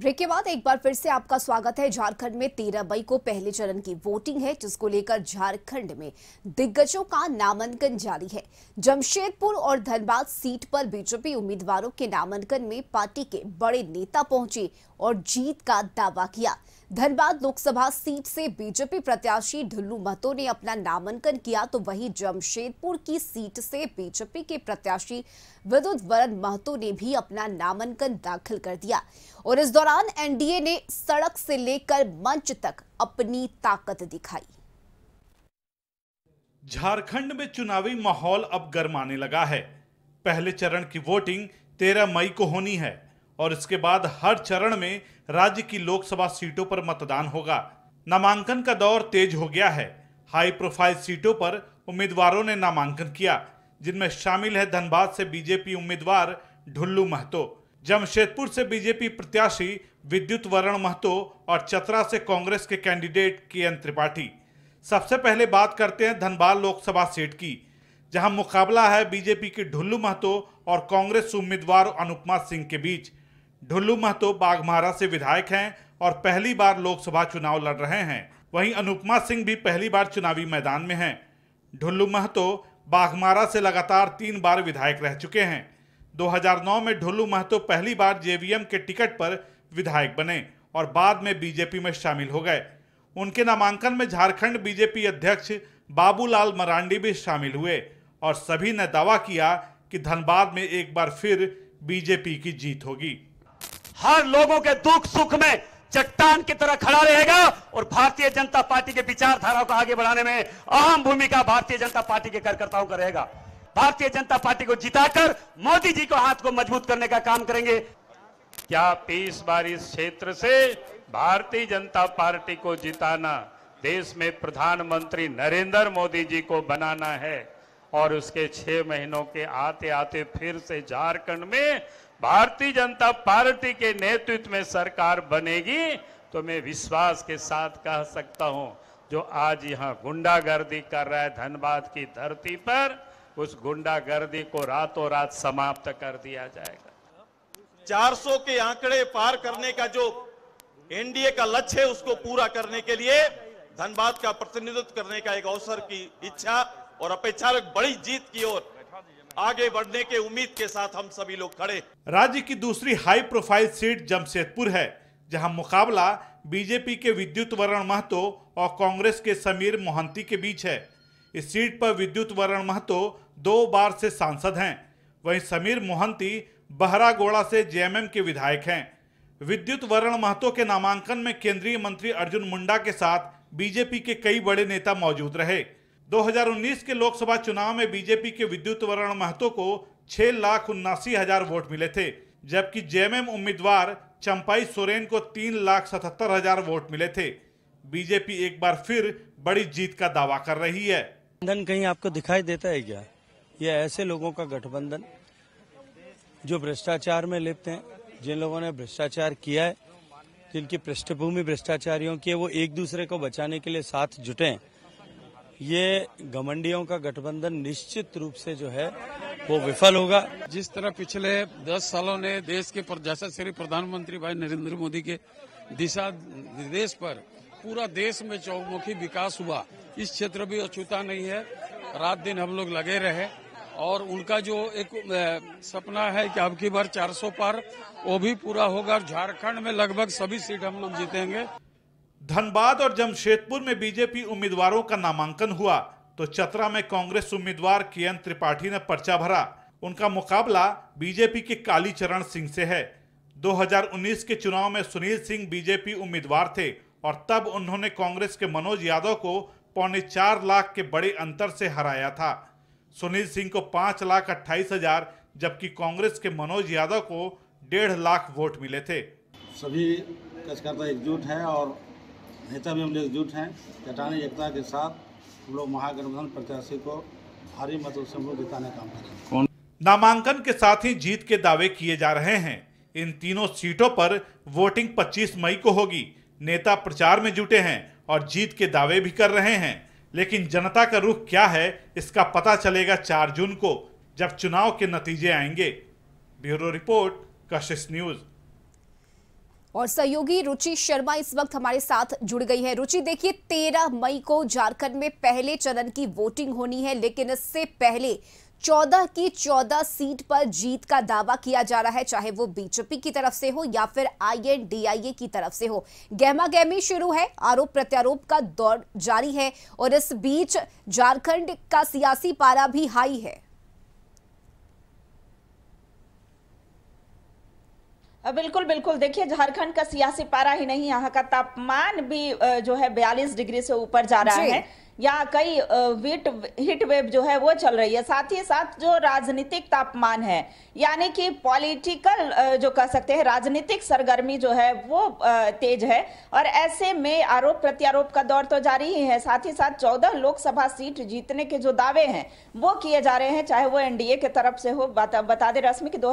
break के बाद एक बार फिर से आपका स्वागत है झारखंड में तेरह मई को पहले चरण की वोटिंग है जिसको लेकर झारखंड में दिग्गजों का नामांकन जारी है जमशेदपुर और धनबाद सीट पर बीजेपी उम्मीदवारों के नामांकन में पार्टी के बड़े नेता पहुंचे और जीत का दावा किया धनबाद लोकसभा सीट से बीजेपी प्रत्याशी ढुल्लू महतो ने अपना नामांकन किया तो वहीं जमशेदपुर की सीट से बीजेपी के प्रत्याशी विद्युत वरण महतो ने भी अपना नामांकन दाखिल कर दिया और इस दौरान एनडीए ने सड़क से लेकर मंच तक अपनी ताकत दिखाई झारखंड में चुनावी माहौल अब गर्माने लगा है पहले चरण की वोटिंग तेरह मई को होनी है और इसके बाद हर चरण में राज्य की लोकसभा सीटों पर मतदान होगा नामांकन का दौर तेज हो गया है हाई प्रोफाइल सीटों पर उम्मीदवारों ने नामांकन किया जिनमें शामिल है धनबाद से बीजेपी उम्मीदवार ढुल्लू महतो जमशेदपुर से बीजेपी प्रत्याशी विद्युत वरण महतो और चतरा से कांग्रेस के कैंडिडेट के एन त्रिपाठी सबसे पहले बात करते हैं धनबाद लोकसभा सीट की जहां मुकाबला है बीजेपी के ढुल्लू महतो और कांग्रेस उम्मीदवार अनुपमा सिंह के बीच ढुल्लू महतो बाघमारा से विधायक हैं और पहली बार लोकसभा चुनाव लड़ रहे हैं वहीं अनुपमा सिंह भी पहली बार चुनावी मैदान में हैं ढुल्लू महतो बाघमारा से लगातार तीन बार विधायक रह चुके हैं 2009 में ढुल्लू महतो पहली बार जेवीएम के टिकट पर विधायक बने और बाद में बीजेपी में शामिल हो गए उनके नामांकन में झारखंड बीजेपी अध्यक्ष बाबूलाल मरांडी भी शामिल हुए और सभी ने दावा किया कि धनबाद में एक बार फिर बीजेपी की जीत होगी हर लोगों के दुख सुख में चट्टान की तरह खड़ा रहेगा और भारतीय जनता पार्टी के विचारधारा को आगे बढ़ाने में अहम भूमिका भारतीय जनता पार्टी के कार्यकर्ताओं का रहेगा भारतीय जनता पार्टी को जिताकर मोदी जी को हाथ को मजबूत करने का काम करेंगे क्या पीस इस क्षेत्र से भारतीय जनता पार्टी को जिताना देश में प्रधानमंत्री नरेंद्र मोदी जी को बनाना है और उसके छह महीनों के आते आते फिर से झारखंड में भारतीय जनता पार्टी के नेतृत्व में सरकार बनेगी तो मैं विश्वास के साथ कह सकता हूं जो आज यहां गुंडागर्दी कर रहा है धनबाद की धरती पर उस गुंडागर्दी को रातों रात समाप्त कर दिया जाएगा 400 के आंकड़े पार करने का जो एनडीए का लक्ष्य है उसको पूरा करने के लिए धनबाद का प्रतिनिधित्व करने का एक अवसर की इच्छा और अपेक्षा बड़ी जीत की ओर आगे बढ़ने के उम्मीद के साथ हम सभी लोग खड़े राज्य की दूसरी हाई प्रोफाइल सीट जमशेदपुर है जहां मुकाबला बीजेपी के विद्युत वरण महतो और कांग्रेस के समीर मोहंती के बीच है इस सीट पर विद्युत वरण महतो दो बार से सांसद हैं वहीं समीर मोहंती बहरागोड़ा से जेएमएम के विधायक हैं विद्युत वरण महतो के नामांकन में केंद्रीय मंत्री अर्जुन मुंडा के साथ बीजेपी के कई बड़े नेता मौजूद रहे 2019 के लोकसभा चुनाव में बीजेपी के विद्युत वरण महतो को छह लाख उन्नासी हजार वोट मिले थे जबकि जेएमएम उम्मीदवार चंपाई सोरेन को तीन लाख सतहत्तर हजार वोट मिले थे बीजेपी एक बार फिर बड़ी जीत का दावा कर रही है गठबंधन कहीं आपको दिखाई देता है क्या ये ऐसे लोगों का गठबंधन जो भ्रष्टाचार में लिप्त हैं जिन लोगों ने भ्रष्टाचार किया है जिनकी पृष्ठभूमि भ्रष्टाचारियों की है वो एक दूसरे को बचाने के लिए साथ जुटे हैं ये घमंडियों का गठबंधन निश्चित रूप से जो है वो विफल होगा जिस तरह पिछले दस सालों ने देश के जैसा श्री प्रधानमंत्री भाई नरेंद्र मोदी के दिशा निर्देश पर पूरा देश में चौमुखी विकास हुआ इस क्षेत्र भी अछूता नहीं है रात दिन हम लोग लगे रहे और उनका जो एक सपना है कि अब की बार 400 पार वो भी पूरा होगा झारखंड में लगभग सभी सीट हम लोग जीतेंगे धनबाद और जमशेदपुर में बीजेपी उम्मीदवारों का नामांकन हुआ तो चतरा में कांग्रेस उम्मीदवार के एन त्रिपाठी ने पर्चा भरा उनका मुकाबला बीजेपी के काली चरण सिंह से है 2019 के चुनाव में सुनील सिंह बीजेपी उम्मीदवार थे और तब उन्होंने कांग्रेस के मनोज यादव को पौने चार लाख के बड़े अंतर से हराया था सुनील सिंह को पाँच लाख अट्ठाईस हजार जबकि कांग्रेस के मनोज यादव को डेढ़ लाख वोट मिले थे सभी कार्यकर्ता एकजुट हैं और नेता में हम लोग एकजुट हैं चटानी एकता के साथ हम लोग महागठबंधन प्रत्याशी को भारी मतों से हम लोग जिताने काम नामांकन के साथ ही जीत के दावे किए जा रहे हैं इन तीनों सीटों पर वोटिंग 25 मई को होगी नेता प्रचार में जुटे हैं और जीत के दावे भी कर रहे हैं लेकिन जनता का रुख क्या है इसका पता चलेगा चार जून को जब चुनाव के नतीजे आएंगे ब्यूरो रिपोर्ट कशिश न्यूज़ और सहयोगी रुचि शर्मा इस वक्त हमारे साथ जुड़ गई है रुचि देखिए तेरह मई को झारखंड में पहले चरण की वोटिंग होनी है लेकिन इससे पहले चौदह की चौदह सीट पर जीत का दावा किया जा रहा है चाहे वो बीजेपी की तरफ से हो या फिर आईएनडीआईए की तरफ से हो गहमा गहमी शुरू है आरोप प्रत्यारोप का दौर जारी है और इस बीच झारखंड का सियासी पारा भी हाई है बिल्कुल बिल्कुल देखिए झारखंड का सियासी पारा ही नहीं यहाँ का तापमान भी जो है बयालीस डिग्री से ऊपर जा रहा है या कई वीट हिट वेव जो है वो चल रही है साथ ही साथ जो राजनीतिक तापमान है यानी कि पॉलिटिकल जो कह सकते हैं राजनीतिक सरगर्मी जो है वो तेज है और ऐसे में आरोप प्रत्यारोप का दौर तो जारी ही है साथ ही साथ चौदह लोकसभा सीट जीतने के जो दावे हैं वो किए जा रहे हैं चाहे वो एनडीए के तरफ से हो बता, बता दे रश्मि की दो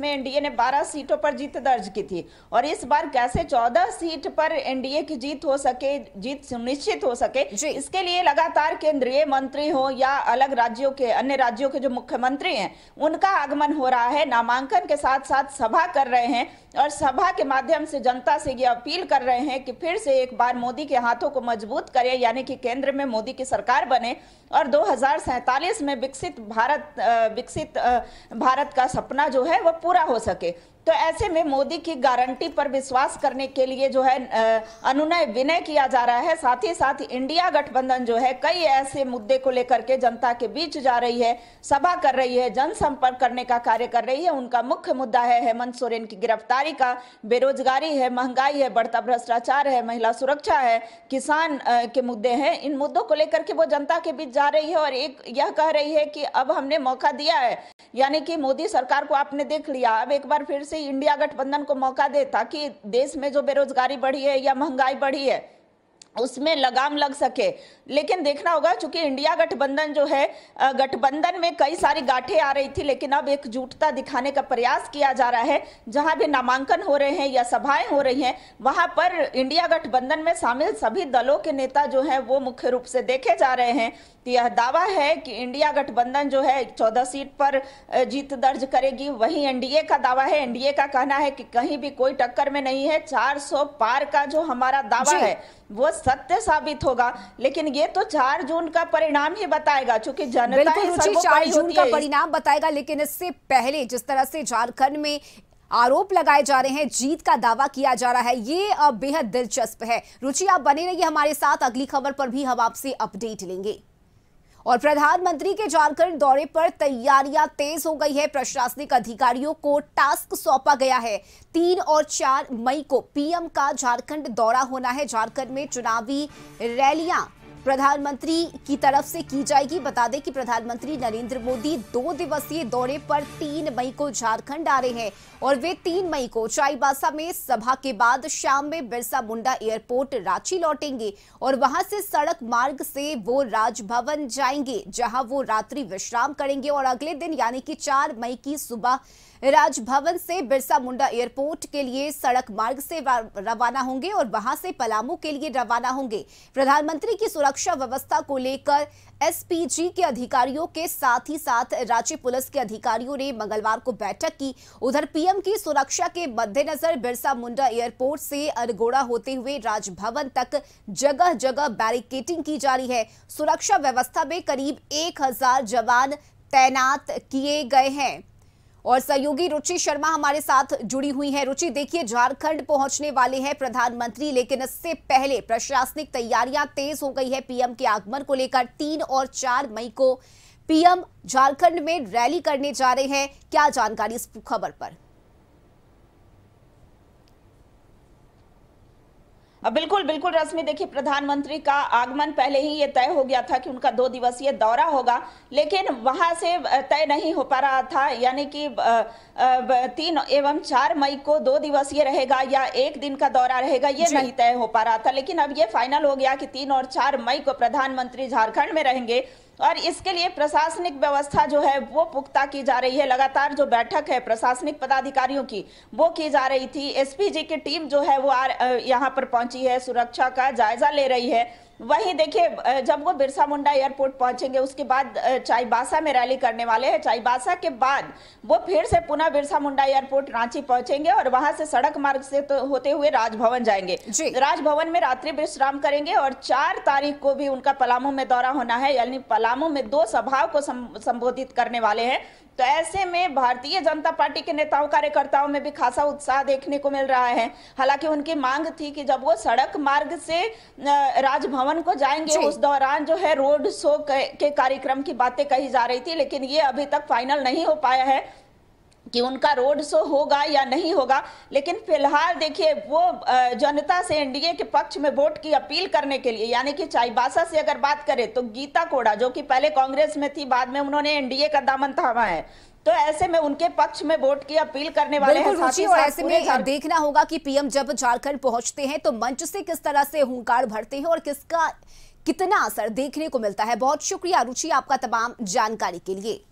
में एनडीए ने बारह सीटों पर जीत दर्ज की थी और इस बार कैसे चौदह सीट पर एनडीए की जीत हो सके जीत सुनिश्चित हो सके इसके लिए लगातार केंद्रीय मंत्री हो या अलग राज्यों के अन्य राज्यों के जो मुख्यमंत्री हैं उनका आगमन हो रहा है नामांकन के साथ साथ सभा कर रहे हैं और सभा के माध्यम से जनता से ये अपील कर रहे हैं कि फिर से एक बार मोदी के हाथों को मजबूत करें यानी कि केंद्र में मोदी की सरकार बने और दो में विकसित भारत विकसित भारत का सपना जो है वह पूरा हो सके तो ऐसे में मोदी की गारंटी पर विश्वास करने के लिए जो है अनुनय विनय किया जा रहा है साथ ही साथ इंडिया गठबंधन जो है कई ऐसे मुद्दे को लेकर के जनता के बीच जा रही है सभा कर रही है जनसंपर्क करने का कार्य कर रही है उनका मुख्य मुद्दा है हेमंत सोरेन की गिरफ्तारी का बेरोजगारी है महंगाई है बढ़ता भ्रष्टाचार है महिला सुरक्षा है किसान के मुद्दे हैं इन मुद्दों को लेकर के वो जनता के बीच जा रही है और एक यह कह रही है कि अब हमने मौका दिया है यानी कि मोदी सरकार को आपने देख लिया अब एक बार फिर से इंडिया गठबंधन को मौका दे ताकि देश में जो बेरोजगारी बढ़ी है या महंगाई बढ़ी है उसमें लगाम लग सके लेकिन देखना होगा चूंकि इंडिया गठबंधन जो है गठबंधन में कई सारी गाठे आ रही थी लेकिन अब एक जुटता दिखाने का प्रयास किया जा रहा है जहां भी नामांकन हो रहे हैं या सभाएं हो रही हैं वहां पर इंडिया गठबंधन में शामिल सभी दलों के नेता जो हैं वो मुख्य रूप से देखे जा रहे हैं तो यह दावा है कि इंडिया गठबंधन जो है चौदह सीट पर जीत दर्ज करेगी वही एनडीए का दावा है एनडीए का कहना है कि कहीं भी कोई टक्कर में नहीं है चार पार का जो हमारा दावा है वो सत्य साबित होगा लेकिन ये तो चार जून का परिणाम ही बताएगा चूंकि जनता ही चार जून का परिणाम बताएगा लेकिन इससे पहले जिस तरह से झारखंड में आरोप लगाए जा रहे हैं जीत का दावा किया जा रहा है ये बेहद दिलचस्प है रुचि आप बने रहिए हमारे साथ अगली खबर पर भी हम आपसे अपडेट लेंगे और प्रधानमंत्री के झारखंड दौरे पर तैयारियां तेज हो गई है प्रशासनिक अधिकारियों को टास्क सौंपा गया है तीन और चार मई को पीएम का झारखंड दौरा होना है झारखंड में चुनावी रैलियां प्रधानमंत्री की तरफ से की जाएगी बता दें कि प्रधानमंत्री नरेंद्र मोदी दो दिवसीय दौरे पर तीन मई को झारखंड आ रहे हैं और वे तीन मई को चाईबासा में सभा के बाद शाम में बिरसा मुंडा एयरपोर्ट रांची लौटेंगे और वहां से सड़क मार्ग से वो राजभवन जाएंगे जहां वो रात्रि विश्राम करेंगे और अगले दिन यानी कि चार मई की सुबह राजभवन से बिरसा मुंडा एयरपोर्ट के लिए सड़क मार्ग से रवाना होंगे और वहां से पलामू के लिए रवाना होंगे प्रधानमंत्री की सुरक्षा व्यवस्था को लेकर एसपीजी के अधिकारियों के साथ ही साथ रांची पुलिस के अधिकारियों ने मंगलवार को बैठक की उधर पीएम की सुरक्षा के मद्देनजर बिरसा मुंडा एयरपोर्ट से अरगोड़ा होते हुए राजभवन तक जगह जगह बैरिकेटिंग की जा रही है सुरक्षा व्यवस्था में करीब एक हजार जवान तैनात किए गए हैं और सहयोगी रुचि शर्मा हमारे साथ जुड़ी हुई हैं रुचि देखिए झारखंड पहुंचने वाले हैं प्रधानमंत्री लेकिन इससे पहले प्रशासनिक तैयारियां तेज हो गई है पीएम के आगमन को लेकर तीन और चार मई को पीएम झारखंड में रैली करने जा रहे हैं क्या जानकारी इस खबर पर बिल्कुल बिल्कुल रश्मि देखिए प्रधानमंत्री का आगमन पहले ही ये तय हो गया था कि उनका दो दिवसीय दौरा होगा लेकिन वहां से तय नहीं हो पा रहा था यानी कि तीन एवं चार मई को दो दिवसीय रहेगा या एक दिन का दौरा रहेगा ये नहीं तय हो पा रहा था लेकिन अब ये फाइनल हो गया कि तीन और चार मई को प्रधानमंत्री झारखंड में रहेंगे और इसके लिए प्रशासनिक व्यवस्था जो है वो पुख्ता की जा रही है लगातार जो बैठक है प्रशासनिक पदाधिकारियों की वो की जा रही थी एसपीजी की टीम जो है वो यहाँ पर पहुंची है सुरक्षा का जायजा ले रही है वहीं देखिए जब वो बिरसा मुंडा एयरपोर्ट पहुंचेंगे उसके बाद चाईबासा में रैली करने वाले हैं चाईबासा के बाद वो फिर से पुनः बिरसा मुंडा एयरपोर्ट रांची पहुंचेंगे और वहां से सड़क मार्ग से तो होते हुए राजभवन जाएंगे राजभवन में रात्रि विश्राम करेंगे और चार तारीख को भी उनका पलामू में दौरा होना है यानी पलामू में दो सभाओं को संबोधित करने वाले हैं तो ऐसे में भारतीय जनता पार्टी के नेताओं कार्यकर्ताओं में भी खासा उत्साह देखने को मिल रहा है हालांकि उनकी मांग थी कि जब वो सड़क मार्ग से राजभवन भवन को जाएंगे उस दौरान जो है रोड शो के कार्यक्रम की बातें कही जा रही थी लेकिन ये अभी तक फाइनल नहीं हो पाया है कि उनका रोड शो होगा या नहीं होगा लेकिन फिलहाल देखिए वो जनता से एनडीए के पक्ष में वोट की अपील करने के लिए यानी कि चाईबासा से अगर बात करें तो गीता कोड़ा जो कि पहले कांग्रेस में थी बाद में उन्होंने एनडीए का दामन थामा है तो ऐसे में उनके पक्ष में वोट की अपील करने वाले हैं साथी और ऐसे में देखना होगा कि पीएम जब झारखंड पहुंचते हैं तो मंच से किस तरह से हुंकार भरते हैं और किसका कितना असर देखने को मिलता है बहुत शुक्रिया रुचि आपका तमाम जानकारी के लिए